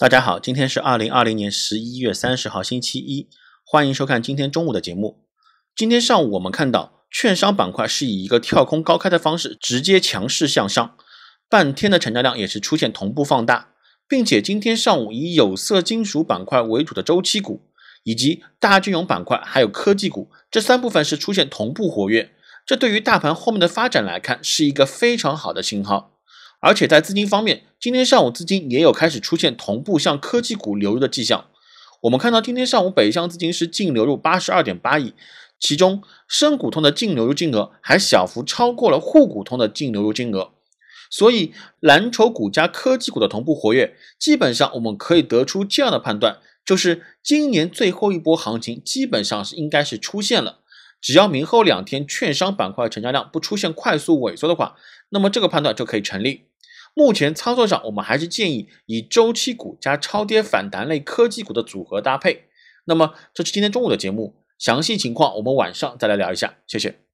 大家好，今天是二零二零年十一月三十号，星期一，欢迎收看今天中午的节目。今天上午我们看到券商板块是以一个跳空高开的方式直接强势向上，半天的成交量也是出现同步放大，并且今天上午以有色金属板块为主的周期股，以及大金融板块，还有科技股这三部分是出现同步活跃，这对于大盘后面的发展来看是一个非常好的信号。而且在资金方面，今天上午资金也有开始出现同步向科技股流入的迹象。我们看到今天上午北向资金是净流入八十二点八亿，其中深股通的净流入金额还小幅超过了沪股通的净流入金额。所以蓝筹股加科技股的同步活跃，基本上我们可以得出这样的判断，就是今年最后一波行情基本上是应该是出现了。只要明后两天券商板块成交量不出现快速萎缩的话，那么这个判断就可以成立。目前操作上，我们还是建议以周期股加超跌反弹类科技股的组合搭配。那么，这是今天中午的节目，详细情况我们晚上再来聊一下。谢谢。